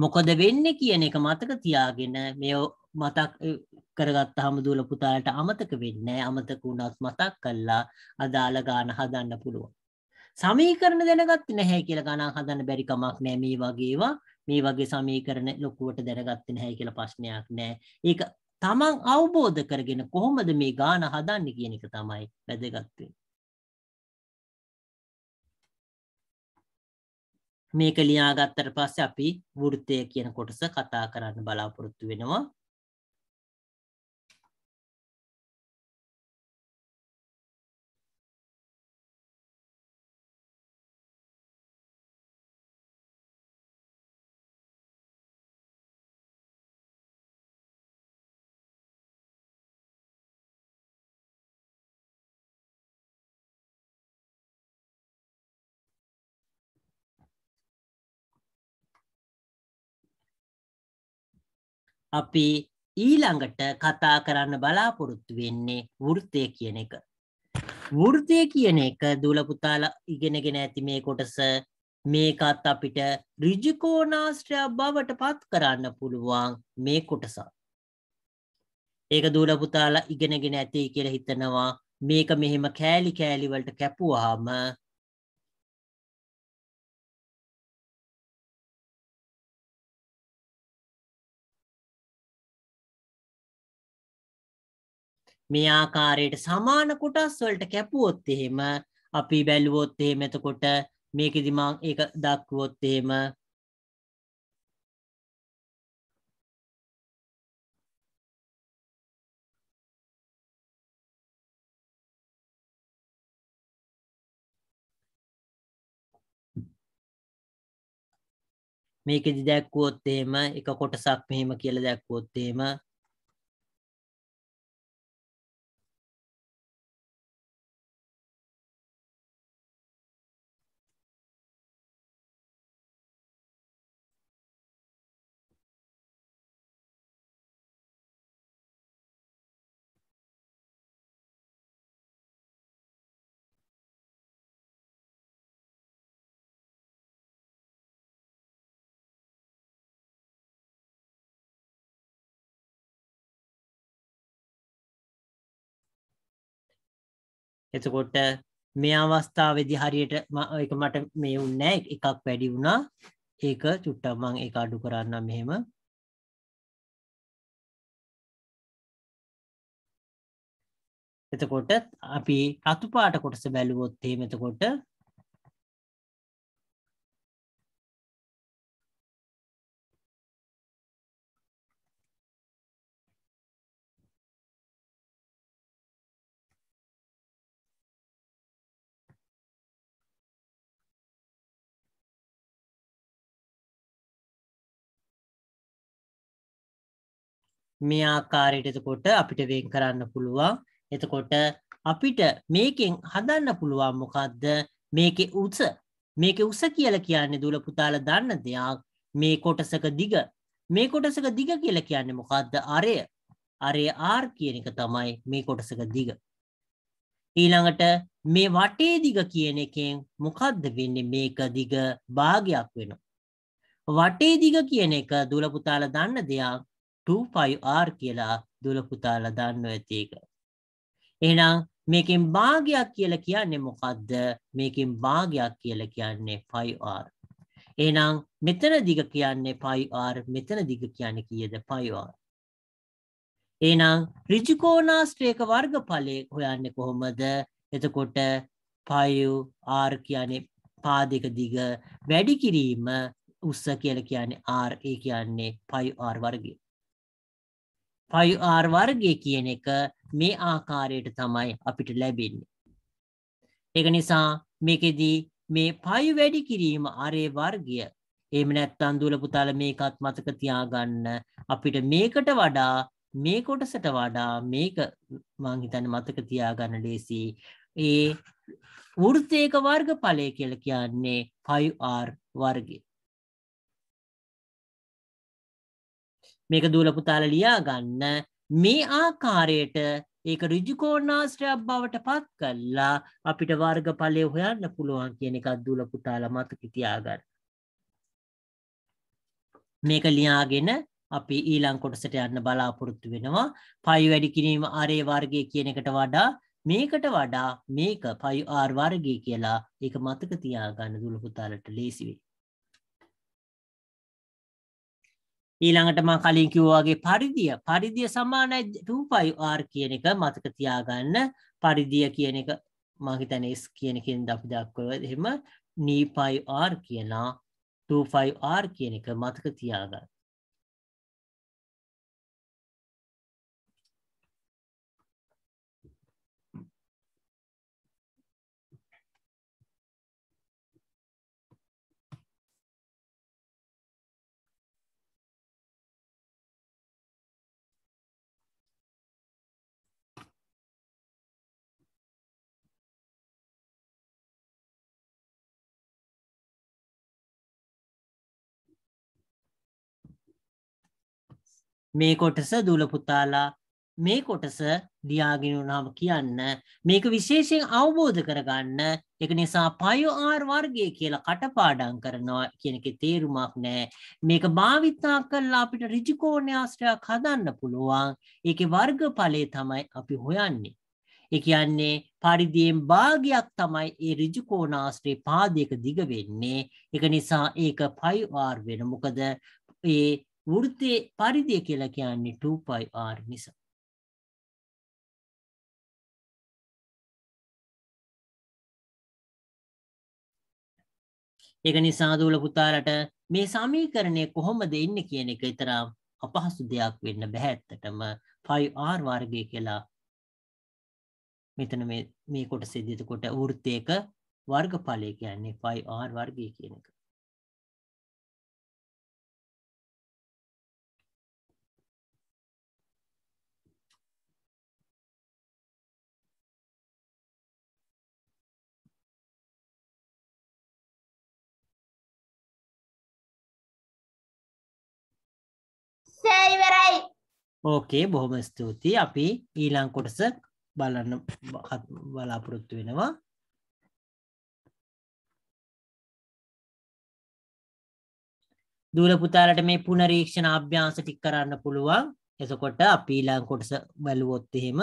මොකද වෙන්න කියන එක මතක තියාගෙන මෙෝ මතක් කරගත්ත හමුදුල පුතාලට අමතක වෙන්න අමතක වුණත් මතක් කල්ලා අදාළ ගාන හදන්න පුළුවන්. සමීකරණ දැනගත්ති නැහැ කියලා ගණන් හදන්න බැරි කමක් නෑ මේ වගේවා මේ වගේ සමීකරණ ලොකුවට දැනගත්තේ නැහැ කියලා ප්‍රශ්නයක් නෑ. ඒක තමන් අවබෝධ කරගෙන කොහොමද මේ ගාන හදන්නේ කියන එක තමයි වැදගත් වෙන්නේ. මේක ලියාගත්තට පස්සේ අපි වෘත්තය කියන කොටස කතා කරන්න බලාපොරොත්තු වෙනවා අපි ඊළඟට කතා කරන්න බලාපොරොත්තු වෙන්නේ වෘත්තය කියන එක. වෘතය කියන එක දූලපුතාල ඉගෙනගෙන ඇති මේ කොටස මේකත් අපිට රිජිකෝනාශ්‍රයක් බවට පත් කරන්න පුළුවන් මේ කොටසා. ඒක දූලපුතාල ඉගෙනගෙන ඇති කියල හිතනවා මේක මෙහෙම කෑලි කෑලිවලට කැපුවාම මේ ආකාරයට සමාන කොටස් වලට කැපුවොත් එහෙම අපි බැලුවොත් එහෙම එතකොට මේකෙදි මම ඒක දක්වුවොත් එහෙම මේකෙදි දැක්වුවොත් එහෙම එක කොටසක් මෙහෙම කියලා දැක්වුවොත් එහෙම එතකොට මේ අවස්ථාවේදි හරියට එක මට මේ උන්නෑ එකක් වැඩි වුණා ඒක චුට්ටක් මං ඒක අඩු කරන්න මෙහෙම එතකොට අපි රතු පාට කොටස බැලුවොත් එහෙම එතකොට මේ ආකාරයට එතකොට අපිට වෙන් කරන්න පුළුවන් එතකොට අපිට මේකෙන් හදන්න පුළුවන් මොකක්ද මේකෙ උස මේක උස කියල කියන්නේ දුල පුතාල දන්න දෙයක් මේ කොටසක දිග මේ කොටසක දිග කියල කියන්නේ මොකක්ද අරය අරය ආර් කියන එක තමයි මේ කොටසක දිග ඊළඟට මේ වටේ දිග කියන එකෙන් මොකක්ද වෙන්නේ මේක දිග භාගයක් වෙන වටේ දිග කියන එක දුල පුතාල දන්න දෙයක් 2πr කියලා දුලපුතාලා දන්නව ඇති එක. එහෙනම් මේකෙන් භාගයක් කියලා කියන්නේ මොකද්ද? මේකෙන් භාගයක් කියලා කියන්නේ 5r. එහෙනම් මෙතන දිග කියන්නේ 5r මෙතන දිග කියන්නේ කීයද 5r. එහෙනම් ඍජුකෝණාශ්‍රේක වර්ගඵලය හොයන්නේ කොහොමද? එතකොට 5r කියන්නේ පාදයක දිග වැඩි කිරීම උස්ස කියලා කියන්නේ r ඒ කියන්නේ 5r වර්ගය. පයිආර් වර්ගය කියන එක මේ ආකාරයට තමයි අපිට ලැබෙන්නේ. ඒක නිසා මේකෙදී මේ පය වැඩි කිරීම අරේ වර්ගය එහෙම නැත්නම් දුවල පුතාල මේකත් මතක තියාගන්න අපිට මේකට වඩා මේ කොටසට වඩා මේක මං හිතන්නේ මතක තියාගන්න ලේසි. ඒ වෘත්තයක වර්ගඵලය කියලා කියන්නේ 5R වර්ගය. මේක දූල පුතාල ලියා ගන්න මේ ආකාරයට ඒක ඍජුකෝණාශ්‍රයක් බවට පත් කළා අපිට වර්ගඵලය හොයන්න පුළුවන් කියන එකක් දූල පුතාල මතක තියාගන්න. මේක ලියාගෙන අපි ඊළං කොටසට යන්න බලාපොරොත්තු වෙනවා. පයි වැඩි කිරීම ආරේ වර්ගය කියන එකට වඩා මේකට වඩා මේක පයි ආර් වර්ගය කියලා ඒක මතක තියාගන්න දූල පුතාලට ලේසි වෙයි. ඊළඟට මං කලින් කිව්වාගේ පරිදිය පරිදිය සමානයි 2πr කියන එක මතක තියාගන්න පරිදිය කියන එක මං හිතන්නේ s කියන එකෙන් අපි දක්වලා එහෙම 2πr කියලා 2πr කියන එක මතක තියාගන්න මේ කොටස දුල පුතාලා මේ කොටස ලියාගෙන වුණාම කියන්න මේක විශේෂයෙන් අවබෝධ කරගන්න ඒක නිසා පයෝ ආර් වර්ගය කියලා කටපාඩම් කරනවා කියන එකේ තේරුමක් නැහැ මේක භාවිතා කරලා අපිට ඍජුකෝණ්‍යාශ්‍රයක් හදන්න පුළුවන් ඒකේ වර්ගඵලය තමයි අපි හොයන්නේ ඒ කියන්නේ පරිදියෙන් භාගයක් තමයි ඒ ඍජුකෝණාශ්‍රේ පාදයක දිග වෙන්නේ ඒක නිසා ඒක පයෝ ආර් වෙන මොකද ඒ වෘත්තයේ පරිධිය කියලා කියන්නේ 2πr නිසා. ඒක නිසා දූල පුතාලට මේ සමීකරණය කොහොමද එන්නේ කියන එක විතරක් අපහසු දෙයක් වෙන්න බෑ ඇත්තටම 5r වර්ගය කියලා මෙතන මේ මේ කොටසේදී එතකොට වෘත්තයක වර්ගඵලය කියන්නේ 5r වර්ගය කියන එක. සර් ඉවරයි. ඕකේ බොහොම ස්තුතියි. අපි ඊළඟ කොටස බලන්න බලාපොරොත්තු වෙනවා. දූල පුතාලට මේ පුනරීක්ෂණ අභ්‍යාස ටික කරන්න පුළුවන්. එතකොට අපි ඊළඟ කොටස බලුවොත් එහෙම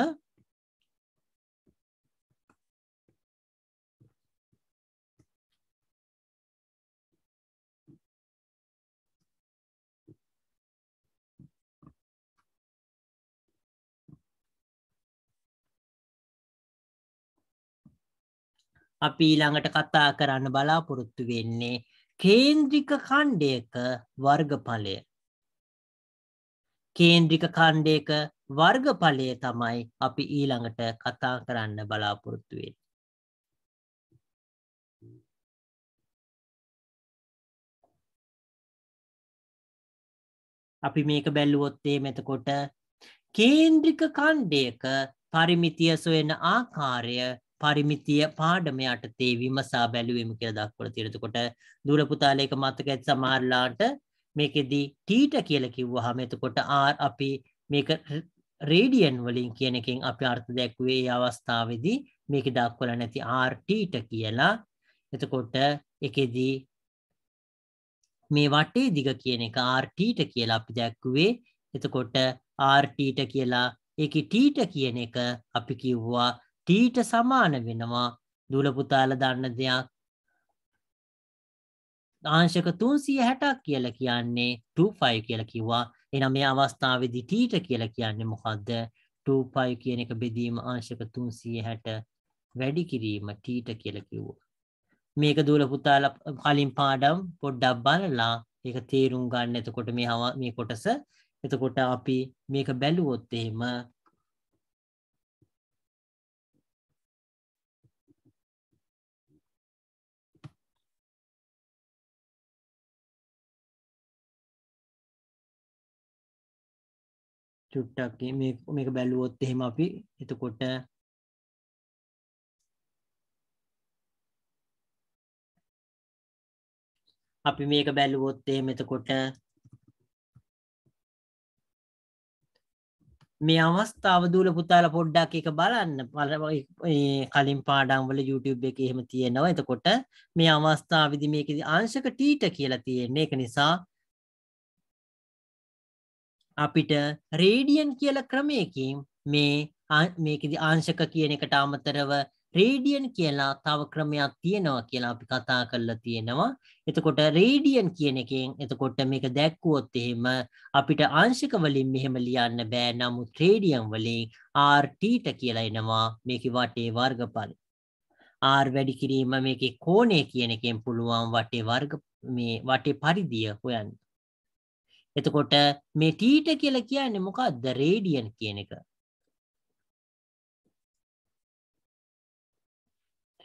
අපි ඊළඟට කතා කරන්න බලාපොරොත්තු වෙන්නේ කේන්ද්‍රික කණ්ඩයක වර්ගඵලය. කේන්ද්‍රික කණ්ඩයක වර්ගඵලය තමයි අපි ඊළඟට කතා කරන්න බලාපොරොත්තු වෙන්නේ. අපි මේක බැලුවොත් එහෙම එතකොට කේන්ද්‍රික කණ්ඩයක පරිමිතිය සොයන ආකාරය පරිමිතිය පාඩම යටතේ විමසා බැලුවෙමු කියලා දක්වලා තියෙනවා. එතකොට දූල පුතාලේක මතක ඇති සමහරලාට මේකෙදි ටීට කියලා කිව්වහම එතකොට R අපි මේක රේඩියන් වලින් කියන එකෙන් අපි අර්ථ දැක්ුවේ මේ අවස්ථාවේදී මේක දක්වලා නැති R ටීට කියලා. එතකොට එකෙදි මේ වටේ දිග කියන එක R ටීට කියලා අපි දැක්ුවේ. එතකොට R ටීට කියලා ඒකේ ටීට කියන එක අපි කිව්වා ටීට සමාන වෙනවා දුල පුතාල දන්න දෙයක් ආංශක තුන්සිය හැටක් කියල කියන්නේ 2ෆයි කියල කිවා එනම් මේ අවස්ථාවදි ටීට කියල කියන්නේ මොකක්ද 2පයි කියන එක බෙදීම ආංශක තුන්සිය හැට වැඩි කිරීම ටීට කියල කිව්ව මේක දුල පුතාල කලින් පාඩම් පොඩ්ඩක් බලලා ඒක තේරුම් ගන්න එතකොට මේ හවා මේ කොටස එතකොට අපි මේක බැලුවොත් එහෙම චුට්ටක් මේ මේක බැලුවොත් එහෙම අපි එතකොට අපි මේක බැලුවොත් එහෙම එතකොට මේ අවස්ථාව දූල පුතාලා පොඩ්ඩක් එක බලන්න කලින් පාඩම් වල YouTube එකේ එහෙම තියෙනවා. එතකොට මේ අවස්ථාවේදී මේකේ අංශක ටීට කියලා තියෙන. ඒක නිසා අපිට රේඩියන් කියල ක්‍රමයකින් මේ මේකදි ආංශක කියන එකට අමතරව රේඩියන් කියලා තව ක්‍රමයක් තියෙනවා කියලා අපි කතා කරලා තියෙනවා එතකොට රේඩියන් කියන එකෙන් එතකොට මේක දැක්කුවොත් එහෙම අපිට අංශක වලින් මෙහෙම ලියන්න බෑ නමුත් රේඩියම් වලින් R ටීට කියලා එනවා මේකේ වටේ වර්ගඵලය R වැඩි කිරීම මේකේ කෝණය කියන එකෙන් පුළුවන් වටේ වර්ග මේ වටේ පරිධිය හොයන්න එතකොට මේ ටීට කියලා කියන්නේ මොකක්ද රේඩියන් කියන එක.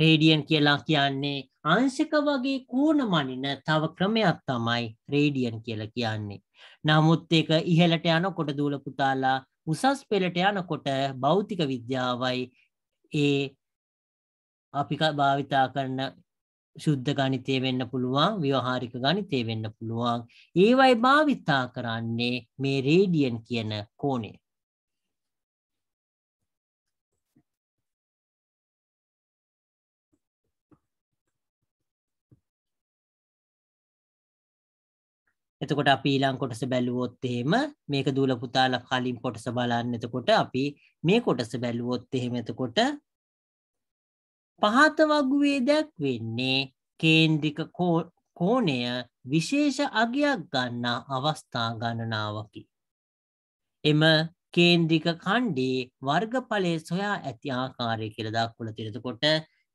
රේඩියන් කියලා කියන්නේ අංශක වගේ කෝණ මනින තව ක්‍රමයක් තමයි රේඩියන් කියලා කියන්නේ. නමුත් ඒක ඉහළට යනකොට දූල පුතාලා උසස් පෙළට යනකොට භෞතික විද්‍යාවයි ඒ අපි භාවිතා කරන ශුද්ධ ගණිතය වෙන්න පුළුවන් ව්‍යවහාරික ගණිතය වෙන්න පුළුවන් ඒවයි භාවිතා කරන්නේ මේ රේඩියන් කියන කෝණය එතකොට අපි ඊළං කොටස බැලුවොත් එහෙම මේක දූල පුතාලා කලින් කොටස බලන්න එතකොට අපි මේ කොටස බැලුවොත් එහෙම එතකොට පහත වගුවේ දැක්වෙන්නේ කේන්ද්‍රික කෝණය විශේෂ අගයක් ගන්නා අවස්ථා ගණනාවකි. එම කේන්ද්‍රික කණ්ඩේ වර්ගඵලය සොයා ඇති ආකාරය කියල දක්වල තිරතකොට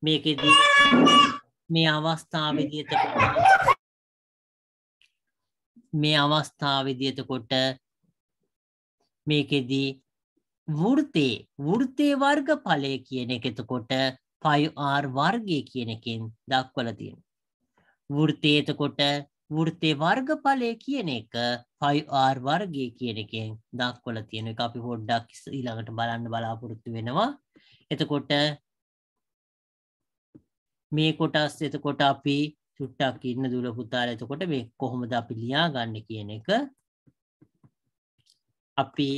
මේකෙද මේ අවස්ථාවදිත මේ අවස්ථාවදිතකොට මේකෙදී වෘතේ වෘතේ වර්ගඵලය කියන එක එතකොට 5R වර්ගය කියන එකෙන් දක්වලා තියෙනවා. වෘත්තය එතකොට වෘත්තේ වර්ගඵලය කියන එක 5R වර්ගය කියන එකෙන් දක්වලා තියෙන එක අපි පොඩ්ඩක් ඊළඟට බලන්න බලාපොරොත්තු වෙනවා. එතකොට මේ කොටස් එතකොට අපි චුට්ටක් ඉන්න දුල පුතාලා එතකොට මේ කොහොමද අපි ලියා ගන්න කියන එක අපි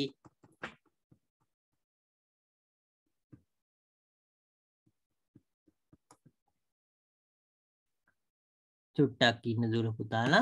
चुट्टा की नजर उतारना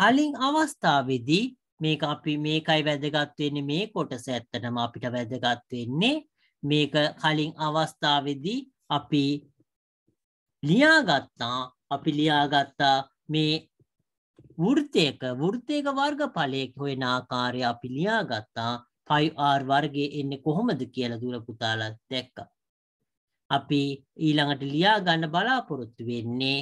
කලින් අවස්ථාවේදී මේක අපි මේකයි වැදගත් වෙන්නේ මේ කොටස ඇත්තටම අපිට වැදගත් වෙන්නේ මේක කලින් අවස්ථාවේදී අපි ලියාගත්තා අපි ලියාගත්තා මේ වෘත්තයක වෘත්තයක වර්ගඵලයක හොයන ආකාරය අපි ලියාගත්තා 5R වර්ගයේ එන්නේ කොහොමද කියලා දුර පුතාලා දැක්කා. අපි ඊළඟට ලියා ගන්න බලාපොරොත්තු වෙන්නේ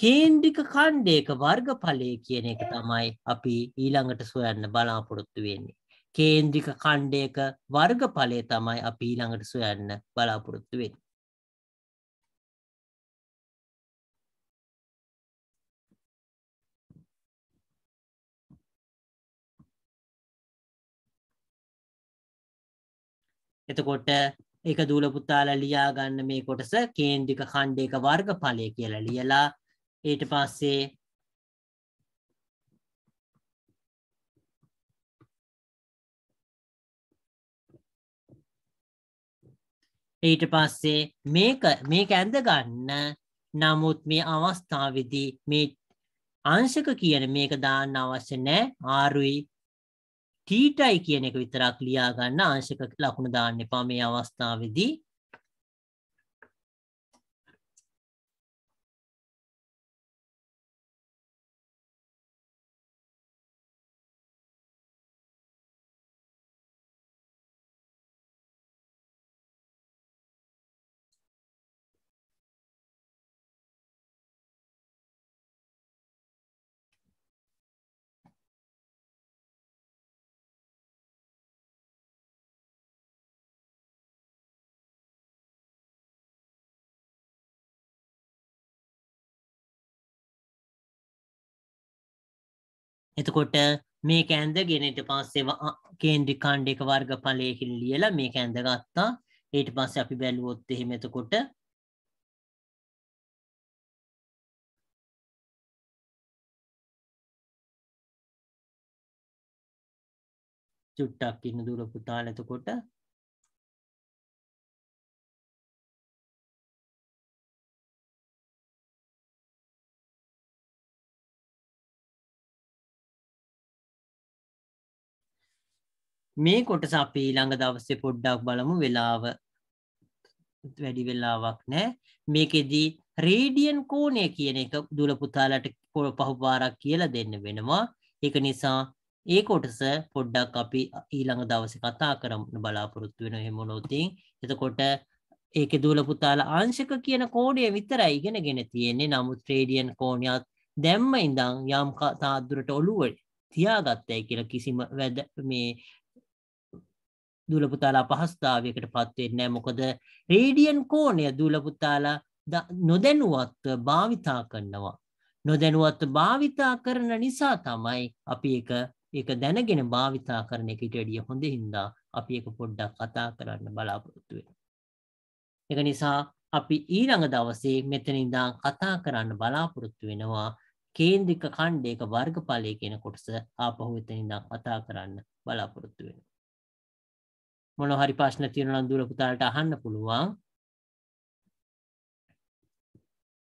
කේන්ද්‍රික කණ්ඩයක වර්ගඵලය කියන එක තමයි අපි ඊළඟට සොයන්න බලාපොරොත්තු වෙන්නේ. කේන්ද්‍රික කණ්ඩයක වර්ගඵලය තමයි අපි ඊළඟට සොයන්න බලාපොරොත්තු වෙන්නේ. එතකොට එක දූලපුතාල ලියාගන්න මේ කොටස කේන්දිික කණ්ඩේක වර්ග පලය කියලා ලියලා ඊට පස්සේ ඊට පස්සේ මේක මේක ඇඳ ගන්න නමුත් මේ අවස්ථාවදී මේ අංශක කියන මේක දාන්න අවශ්‍ය නෑ ආරුයි තීටයි කියන එක විතරක් ලියා ගන්න අංශක ලකුණු දාන්න එපා මේ අවස්ථාවේදී එතකොට මේ කෑන්ද ගෙනට පස්සේ කේන්ද්‍රි කාණ්ඩික වර්ග පලයහිල් ලියලා මේ කෑන්ද ගත්තා ඊට පස්ස අපි බැලුවොත් එහෙම එතකොට චුට්ටක් ඉන්න දුර පුතාල එතකොට මේ කොටස අපි ඊළඟ දවස්සේ පොඩ්ඩක් බලමු වෙලාව වැඩි වෙලාවක් නෑ මේකෙදී රේඩියන් කෝණය කියන එක දුල පුතාලට පහුපාරක් කියලා දෙන්න වෙනවා ඒක නිසා ඒ කොටස පොඩ්ඩක් අපි ඊළඟ දවසේ කතා කරන්න බලාපොරොත්තු වෙන එහෙම නොතින් එතකොට ඒකේ දුල පුතාලා අංශක කියන කෝණය විතරයි ඉගෙනගෙන තියෙන්නේ නමුත් රේඩියන් කෝණයත් දැම්ම ඉඳන් යම් තාදුරට ඔළුවට තියාගත්තයි කියලා කිසිම වැද මේ දූලපුතාලා පහස්ථාවයකට පත්වෙන්නේ මොකද රේඩියන් කෝණය දූලපුතාලා නොදැනුවත්ව භාවිතා කරනවා. නොදැනුවත් භාවිතා කරන නිසා තමයි අපි එක ඒක දැනගෙන භාවිතා කරන එකට ඩිය හොඳ හින්දා අපි එක පොඩ්ඩක් කතා කරන්න බලාපොරොත්තු වෙන. එක නිසා අපි ඊළඟ දවසේ මෙතනින්දා කතා කරන්න බලාපොරොත්තු වෙනවා කේන්ද්‍රික කණ්ඩයක වර්ගඵලය කියන කොටස ආපහු එතනින්දා කතා කරන්න බලාපොරොත්තු වෙන. මොන හරි ප්‍රශ්න තියෙනවා නම් දුර පුතාලට අහන්න පුළුවන්.